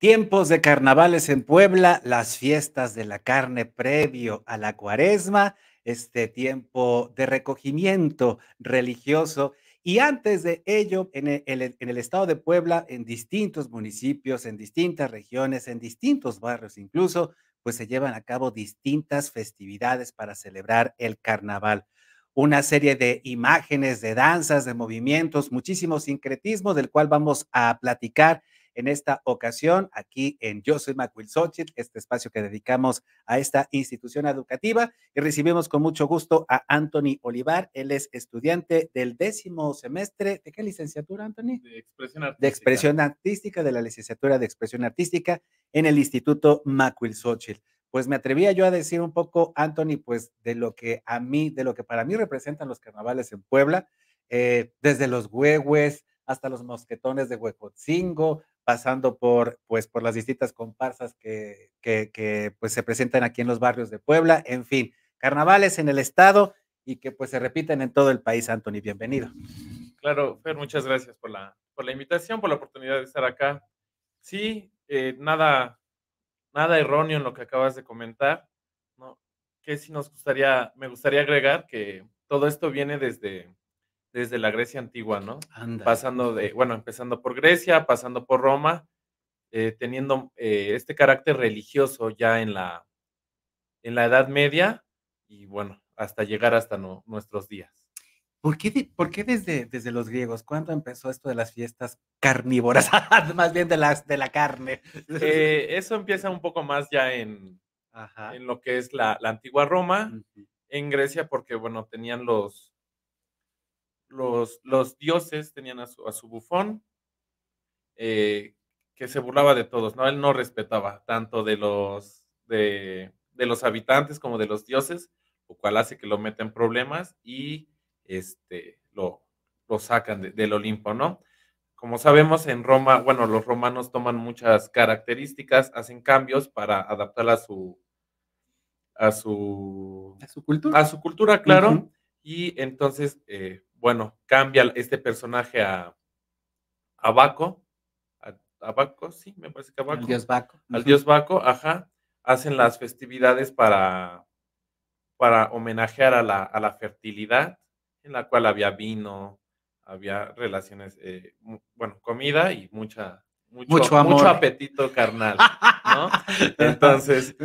Tiempos de carnavales en Puebla, las fiestas de la carne previo a la cuaresma, este tiempo de recogimiento religioso. Y antes de ello, en el, estado de Puebla, en distintos municipios, en distintas regiones, en distintos barrios incluso, pues se llevan a cabo distintas festividades para celebrar el carnaval. Una serie de imágenes, de danzas, de movimientos, muchísimo sincretismo del cual vamos a platicar en esta ocasión aquí en Yo Soy Macuilsochit, este espacio que dedicamos a esta institución educativa. Y recibimos con mucho gusto a Anthony Olivar. Él es estudiante del décimo semestre. ¿De qué licenciatura, Anthony? De Expresión Artística. De Expresión Artística, de la licenciatura de Expresión Artística en el Instituto Macuilsochit pues me atrevía yo a decir un poco, Anthony, pues de lo que a mí, de lo que para mí representan los carnavales en Puebla, eh, desde los huehues hasta los mosquetones de Huecotzingo, pasando por, pues, por las distintas comparsas que, pues, se presentan aquí en los barrios de Puebla, en fin, carnavales en el estado y que pues se repiten en todo el país, Anthony, bienvenido. Claro, Fer, muchas gracias por la, por la invitación, por la oportunidad de estar acá. Sí, eh, nada, nada erróneo en lo que acabas de comentar, ¿no? Que si nos gustaría, me gustaría agregar que todo esto viene desde, desde la Grecia antigua, ¿no? Pasando de, bueno, empezando por Grecia, pasando por Roma, eh, teniendo eh, este carácter religioso ya en la, en la Edad Media y bueno, hasta llegar hasta nuestros días. ¿Por qué, ¿Por qué, desde, desde los griegos? ¿Cuándo empezó esto de las fiestas carnívoras? más bien de, las, de la carne. Eh, eso empieza un poco más ya en, en lo que es la, la antigua Roma, en Grecia, porque bueno, tenían los, los, dioses tenían a su, bufón, eh, que se burlaba de todos, ¿no? Él no respetaba tanto de los, de, los habitantes como de los dioses, lo cual hace que lo metan problemas y este, lo, lo sacan del Olimpo, ¿no? Como sabemos, en Roma, bueno, los romanos toman muchas características, hacen cambios para adaptar a su, a su, a su cultura. A su cultura, claro. Y entonces, eh, bueno, cambia este personaje a, a Baco, a, Baco, sí, me parece que Baco. Al dios Baco. Al dios Baco, ajá. Hacen las festividades para, para homenajear a la, a la fertilidad, en la cual había vino, había relaciones, eh, bueno, comida y mucha, mucho, mucho apetito carnal, ¿no? Entonces,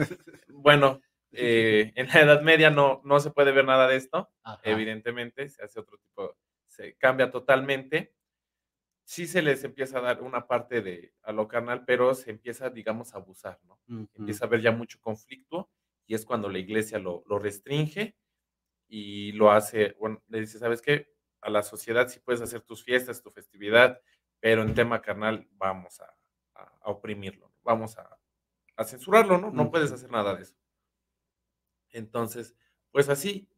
bueno, eh, en la Edad Media no, no se puede ver nada de esto, evidentemente, se hace otro tipo, se cambia totalmente. Sí se les empieza a dar una parte de a lo carnal, pero se empieza, digamos, a abusar, ¿no? Empieza a haber ya mucho conflicto y es cuando la iglesia lo, restringe y lo hace, bueno, le dice, ¿sabes qué? A la sociedad sí puedes hacer tus fiestas, tu festividad, pero en tema carnal vamos a, oprimirlo, vamos a, censurarlo, ¿no? No puedes hacer nada de eso. Entonces, pues así,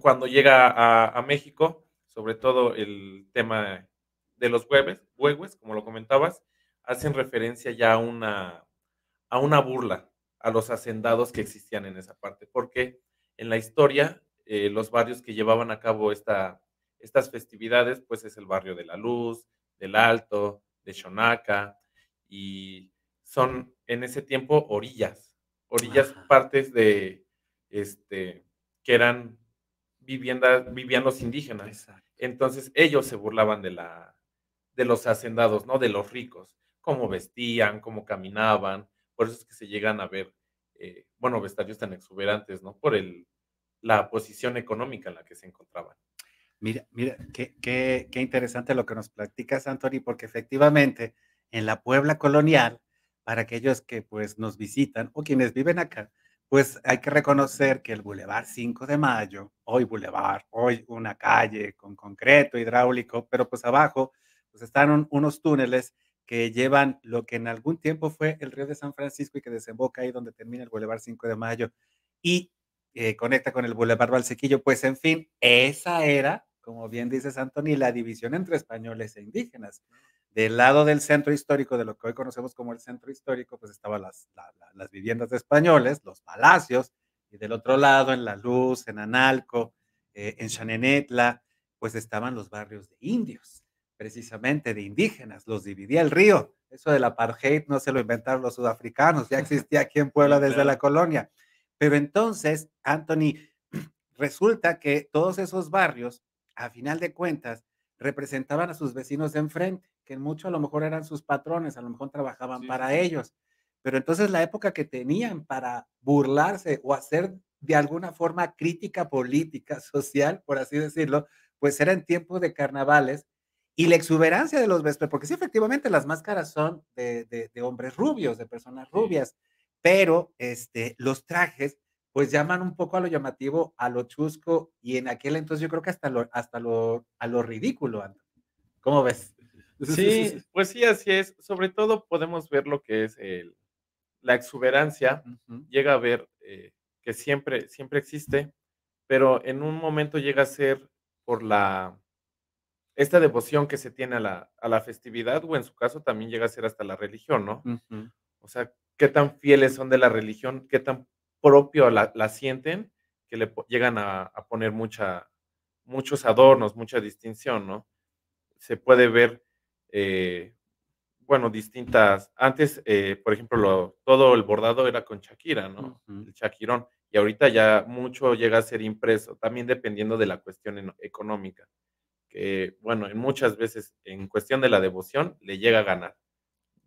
cuando llega a, México, sobre todo el tema de los hueves, como lo comentabas, hacen referencia ya a una, a una burla a los hacendados que existían en esa parte, porque en la historia eh, los barrios que llevaban a cabo esta, estas festividades, pues es el barrio de la Luz, del Alto, de Xonaca, y son en ese tiempo orillas, orillas partes de, este, que eran viviendas, los indígenas. Entonces ellos se burlaban de, la, de los hacendados, ¿no? De los ricos, cómo vestían, cómo caminaban. Por eso es que se llegan a ver, eh, bueno, vestarios tan exuberantes, ¿no? Por el, la posición económica en la que se encontraban. Mira, mira, qué, qué, qué interesante lo que nos platicas, Anthony, porque efectivamente en la Puebla colonial, para aquellos que pues nos visitan o quienes viven acá, pues hay que reconocer que el Boulevard 5 de Mayo, hoy Boulevard, hoy una calle con concreto hidráulico, pero pues abajo pues están unos túneles que llevan lo que en algún tiempo fue el río de San Francisco y que desemboca ahí donde termina el Boulevard 5 de Mayo y eh, conecta con el Boulevard Valsequillo. Pues en fin, esa era, como bien dice Santoni, la división entre españoles e indígenas. Del lado del centro histórico, de lo que hoy conocemos como el centro histórico, pues estaban las, viviendas españoles, los palacios, y del otro lado, en La Luz, en Analco, eh, en Chanenetla, pues estaban los barrios de indios, precisamente de indígenas, los dividía el río. Eso de la apartheid no se lo inventaron los sudafricanos, ya existía aquí en Puebla desde la colonia. Pero entonces, Anthony, resulta que todos esos barrios, a final de cuentas, representaban a sus vecinos de enfrente, que mucho a lo mejor eran sus patrones, a lo mejor trabajaban para ellos. Pero entonces la época que tenían para burlarse o hacer de alguna forma crítica política, social, por así decirlo, pues era en tiempos de carnavales y la exuberancia de los vestidos, porque sí, efectivamente las máscaras son de, hombres rubios, de personas rubias, pero este, los trajes pues llaman un poco a lo llamativo, a lo chusco y en aquel entonces yo creo que hasta lo, hasta lo, a lo ridículo, como ¿Cómo ves? Sí, pues sí, así es. Sobre todo podemos ver lo que es la exuberancia, llega a ver eh, que siempre, siempre existe, pero en un momento llega a ser por la esta devoción que se tiene a la, a la festividad, o en su caso también llega a ser hasta la religión, ¿no? O sea, qué tan fieles son de la religión, qué tan propio la, sienten, que le llegan a, poner mucha, muchos adornos, mucha distinción, ¿no? Se puede ver, eh, bueno, distintas. Antes, eh, por ejemplo, todo el bordado era con Shakira, ¿no? El Shakirón. Y ahorita ya mucho llega a ser impreso, también dependiendo de la cuestión económica. Que, bueno, en muchas veces en cuestión de la devoción le llega a ganar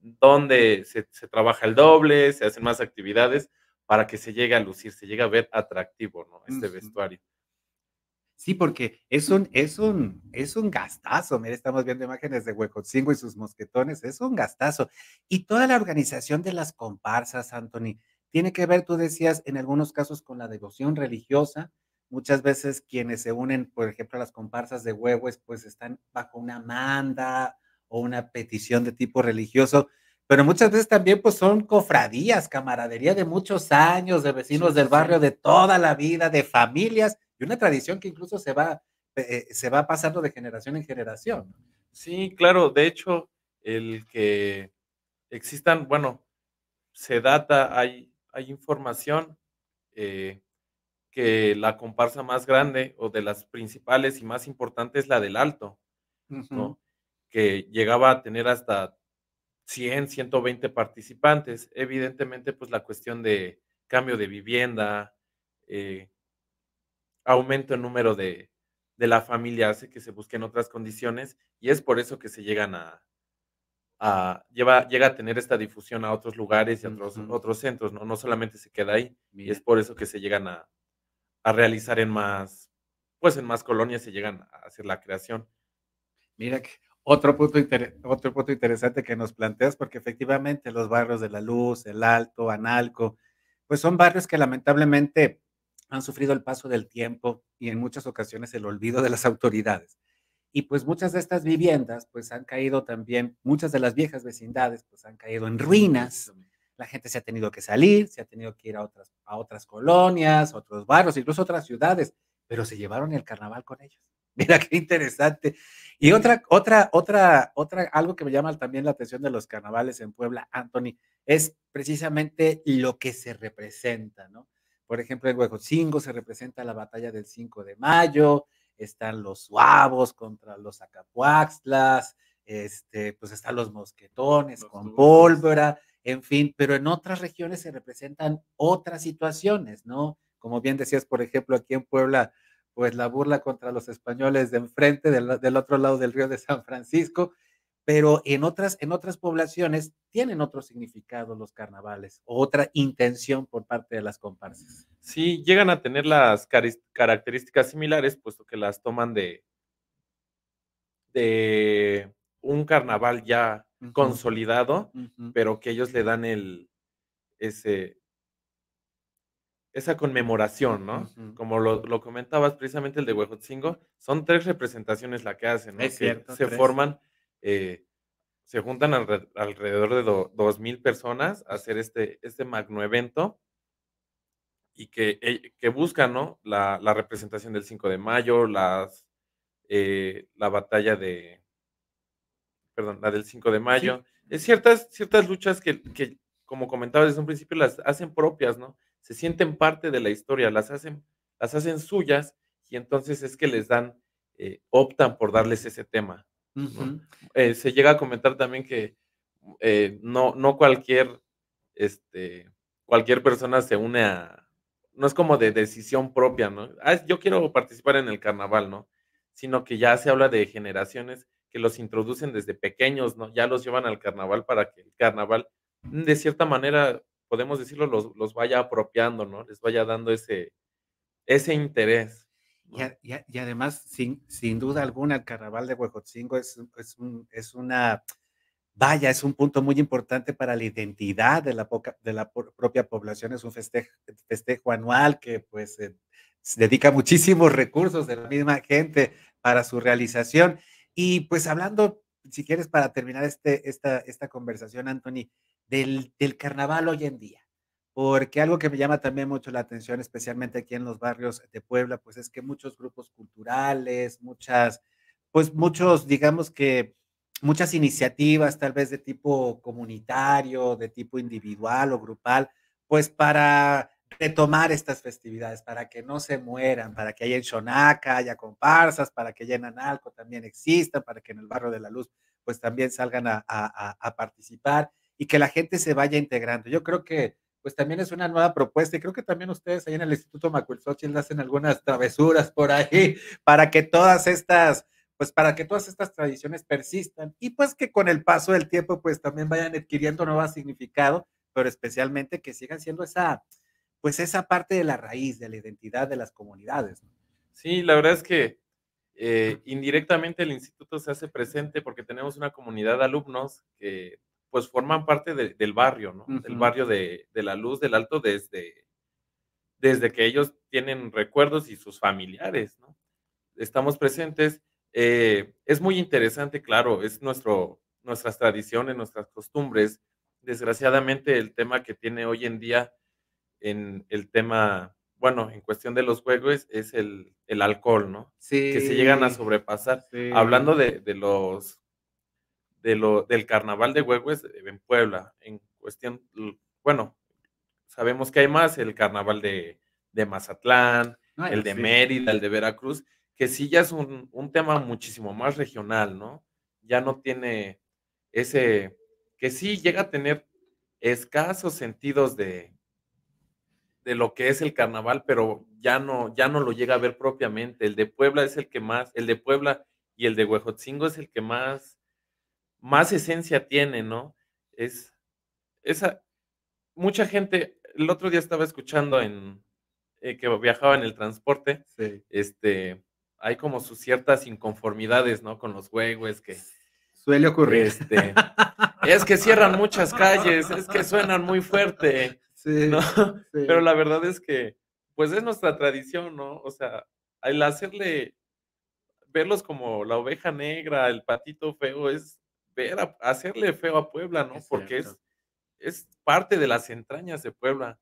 donde se, trabaja el doble, se hacen más actividades, para que se llegue a lucir, se llegue a ver atractivo, ¿no? Este vestuario. Sí, porque es un, es un, es un gastazo. Mira, estamos viendo imágenes de Huecotzingo y sus mosquetones. Es un gastazo. Y toda la organización de las comparsas, Anthony, tiene que ver, tú decías, en algunos casos con la devoción religiosa. Muchas veces quienes se unen, por ejemplo, a las comparsas de huevos, pues están bajo una manda o una petición de tipo religioso pero muchas veces también pues son cofradías, camaradería de muchos años, de vecinos del barrio, de toda la vida, de familias, y una tradición que incluso se va, eh, se va pasando de generación en generación. Sí, claro, de hecho, el que existan, bueno, se data, hay, hay información eh, que la comparsa más grande o de las principales y más importantes es la del Alto, ¿no? que llegaba a tener hasta 100, 120 participantes. Evidentemente, pues la cuestión de cambio de vivienda, eh, aumento en número de, la familia hace que se busquen otras condiciones y es por eso que se llegan a, a llega a tener esta difusión a otros lugares y a otros, otros centros, ¿no? No solamente se queda ahí y es por eso que se llegan a, a realizar en más, pues en más colonias se llegan a hacer la creación. Mira, que, otro punto, otro punto interesante que nos planteas, porque efectivamente los barrios de La Luz, El Alto, Analco, pues son barrios que lamentablemente han sufrido el paso del tiempo y en muchas ocasiones el olvido de las autoridades. Y pues muchas de estas viviendas pues han caído también, muchas de las viejas vecindades pues han caído en ruinas. La gente se ha tenido que salir, se ha tenido que ir a otras, a otras colonias, otros barrios, incluso otras ciudades, pero se llevaron el carnaval con ellos. Mira qué interesante. Y otra, otra, otra, otra, algo que me llama también la atención de los carnavales en Puebla, Anthony, es precisamente lo que se representa, ¿no? Por ejemplo, en Huejotzingo se representa la batalla del 5 de mayo, están los suavos contra los acapuaxlas, este, pues están los mosquetones con pólvora, en fin, pero en otras regiones se representan otras situaciones, ¿no? Como bien decías, por ejemplo, aquí en Puebla pues la burla contra los españoles de enfrente, del, otro lado del río de San Francisco, pero en otras, en otras poblaciones tienen otro significado los carnavales, otra intención por parte de las comparsas. Sí, llegan a tener las características similares, puesto que las toman de, de un carnaval ya consolidado, pero que ellos le dan el, ese, esa conmemoración, ¿no? Como lo, comentabas precisamente el de Huejotzingo, son tres representaciones la que hacen, ¿no? se forman, eh, se juntan alrededor de dos mil personas a hacer este, este magno evento y que, eh, que buscan, ¿no? La, representación del 5 de mayo, las, eh, la batalla de, perdón, la del 5 de mayo. Es ciertas, ciertas luchas que, que, como comentabas desde un principio, las hacen propias, ¿no? se sienten parte de la historia, las hacen, las hacen suyas y entonces es que les dan, eh, optan por darles ese tema. Eh, se llega a comentar también que eh, no, no cualquier, este, cualquier persona se une a, no es como de decisión propia, ¿no? Ah, yo quiero participar en el carnaval, ¿no? Sino que ya se habla de generaciones que los introducen desde pequeños, ¿no? Ya los llevan al carnaval para que el carnaval, de cierta manera, podemos decirlo, los, los vaya apropiando, ¿no? Les vaya dando ese, ese interés. Y, además, sin, sin duda alguna, el carnaval de Huejotzingo es, es, un, es una, vaya, es un punto muy importante para la identidad de la, poca, de la propia población. Es un festejo, anual que pues eh, dedica muchísimos recursos de la misma gente para su realización. Y pues hablando, si quieres, para terminar este, esta, esta conversación, Anthony, del, carnaval hoy en día porque algo que me llama también mucho la atención, especialmente aquí en los barrios de Puebla, pues es que muchos grupos culturales, muchas, pues muchos, digamos que muchas iniciativas tal vez de tipo comunitario, de tipo individual o grupal, pues para retomar estas festividades, para que no se mueran, para que haya en Xonaca, haya comparsas, para que haya en Analco también exista, para que en el barrio de la Luz pues también salgan a, a participar y que la gente se vaya integrando. Yo creo que pues también es una nueva propuesta y creo que también ustedes ahí en el Instituto Macuilsochil hacen algunas travesuras por ahí para que todas estas pues para que todas estas tradiciones persistan y pues que con el paso del tiempo pues también vayan adquiriendo nuevo significado, pero especialmente que sigan siendo esa pues esa parte de la raíz, de la identidad de las comunidades. Sí, la verdad es que eh, indirectamente el instituto se hace presente porque tenemos una comunidad de alumnos que pues forman parte del barrio, ¿no? Del barrio de, la luz del alto desde, desde que ellos tienen recuerdos y sus familiares, ¿no? Estamos presentes. Eh, es muy interesante, claro, es nuestro, nuestras tradiciones, nuestras costumbres. Desgraciadamente el tema que tiene hoy en día en el tema, bueno, en cuestión de los juegos es el, el alcohol, ¿no? Sí. Que se llegan a sobrepasar. Hablando de los de lo, del carnaval de Huehues eh, en Puebla. En cuestión, bueno, sabemos que hay más, el carnaval de, de Mazatlán, ah, el de Mérida, el de Veracruz, que sí ya es un, tema muchísimo más regional, ¿no? Ya no tiene ese, que sí llega a tener escasos sentidos de, de lo que es el carnaval, pero ya no, ya no lo llega a ver propiamente. El de Puebla es el que más, el de Puebla y el de Huejotzingo es el que más más esencia tiene, ¿no? Es esa, mucha gente, el otro día estaba escuchando en, eh, que viajaba en el transporte, sí. este, hay como sus ciertas inconformidades, ¿no? Con los juegos, que... Suele ocurrir. Este, es que cierran muchas calles, es que suenan muy fuerte, Sí. Pero la verdad es que, pues es nuestra tradición, ¿no? O sea, el hacerle, verlos como la oveja negra, el patito feo, es ver, hacerle feo a Puebla, ¿no? Porque es, es, parte de las entrañas de Puebla,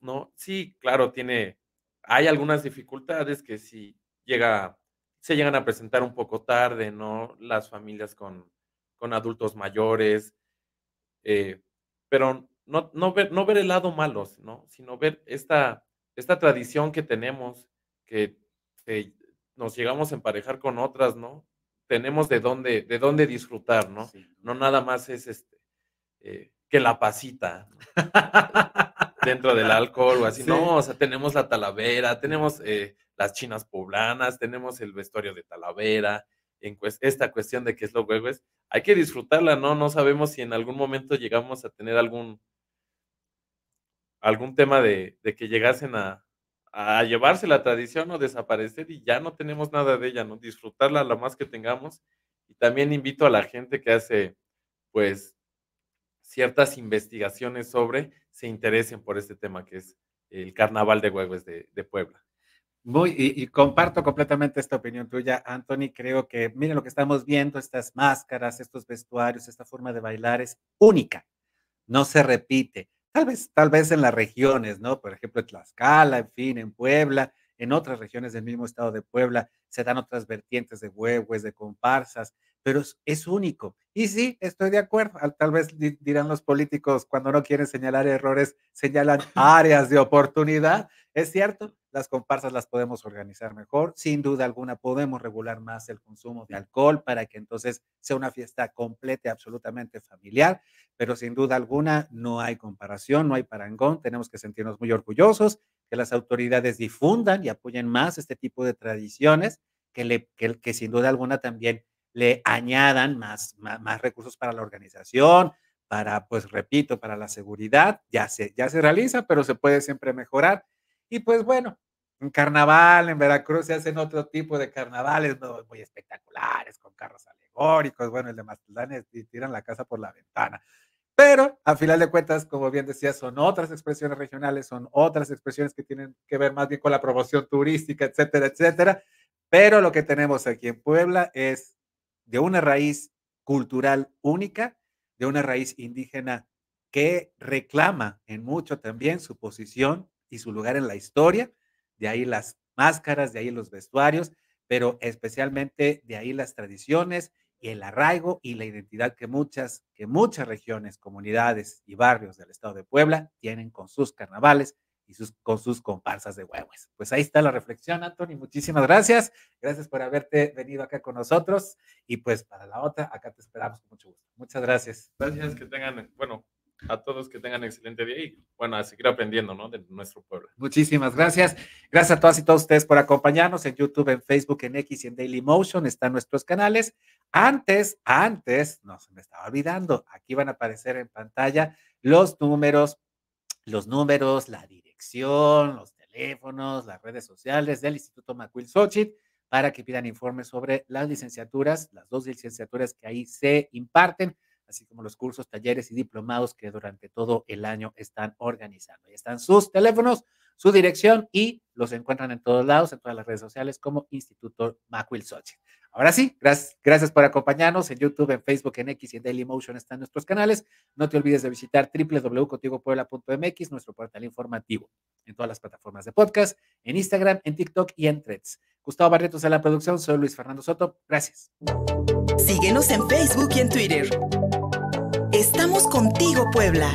¿no? Sí, claro, tiene, hay algunas dificultades que si llega, se llegan a presentar un poco tarde, ¿no? Las familias con, con adultos mayores, eh, pero no, no, ver, no ver el lado malo, ¿no? Sino ver esta, esta tradición que tenemos, que nos llegamos a emparejar con otras, ¿no? tenemos de dónde, de dónde disfrutar, ¿no? No nada más es este eh, que la pasita dentro del alcohol o así. No, o sea, tenemos la talavera, tenemos eh, las chinas poblanas, tenemos el vestuario de talavera, en esta cuestión de qué es lo huevo es, hay que disfrutarla, ¿no? No sabemos si en algún momento llegamos a tener algún algún tema de que llegasen a, a llevarse la tradición o desaparecer y ya no tenemos nada de ella, ¿no? Disfrutarla lo más que tengamos. Y también invito a la gente que hace, pues, ciertas investigaciones sobre, se interesen por este tema que es el Carnaval de huevos de, Puebla. Muy, y, y, comparto completamente esta opinión tuya, Anthony. Creo que, miren lo que estamos viendo, estas máscaras, estos vestuarios, esta forma de bailar es única, no se repite. Tal vez, en las regiones, ¿no? Por ejemplo, en Tlaxcala, en fin, en Puebla, en otras regiones del mismo estado de Puebla, se dan otras vertientes de huevos, de comparsas, pero es, único. Y sí, estoy de acuerdo. Tal vez dirán los políticos, cuando no quieren señalar errores, señalan áreas de oportunidad. Es cierto, las comparsas las podemos organizar mejor. Sin duda alguna, podemos regular más el consumo de alcohol para que entonces sea una fiesta completa, absolutamente familiar. Pero sin duda alguna, no hay comparación, no hay parangón. Tenemos que sentirnos muy orgullosos que las autoridades difundan y apoyen más este tipo de tradiciones que sin duda alguna también le añadan más, más, recursos para la organización, para, pues repito, para la seguridad. Ya se, ya se realiza, pero se puede siempre mejorar. Y pues bueno, en carnaval, en Veracruz se hacen otro tipo de carnavales muy espectaculares, con carros alegóricos. Bueno, el de Mazatlán tiran la casa por la ventana. Pero a final de cuentas, como bien decía, son otras expresiones regionales, son otras expresiones que tienen que ver más bien con la promoción turística, etcétera, etcétera. Pero lo que tenemos aquí en Puebla es de una raíz cultural única, de una raíz indígena que reclama en mucho también su posición y su lugar en la historia, de ahí las máscaras, de ahí los vestuarios, pero especialmente de ahí las tradiciones y el arraigo y la identidad que muchas, que muchas regiones, comunidades y barrios del estado de Puebla tienen con sus carnavales y sus, con sus comparsas de huevos. Pues ahí está la reflexión, Anthony. Muchísimas gracias. Gracias por haberte venido acá con nosotros. Y pues para la otra, acá te esperamos con mucho gusto. Muchas gracias. Gracias, que tengan, bueno, a todos que tengan excelente día y bueno, a seguir aprendiendo, ¿no? De nuestro pueblo. Muchísimas gracias. Gracias a todas y todos ustedes por acompañarnos en YouTube, en Facebook, en X y en Daily Motion. Están nuestros canales. Antes, antes, no se me estaba olvidando, aquí van a aparecer en pantalla los números, los números, la dirección los teléfonos, las redes sociales del Instituto Macuil Sochit, para que pidan informes sobre las licenciaturas, las dos licenciaturas que ahí se imparten, así como los cursos, talleres y diplomados que durante todo el año están organizando. Ahí están sus teléfonos su dirección y los encuentran en todos lados, en todas las redes sociales como Instituto Macwill Soto. Ahora sí, gracias, gracias por acompañarnos en YouTube, en Facebook, en X y en Dailymotion están nuestros canales. No te olvides de visitar www.contigopuebla.mx, nuestro portal informativo, en todas las plataformas de podcast, en Instagram, en TikTok y en Threads. Gustavo Barretos de la producción, soy Luis Fernando Soto. Gracias. Síguenos en Facebook y en Twitter. Estamos contigo, Puebla.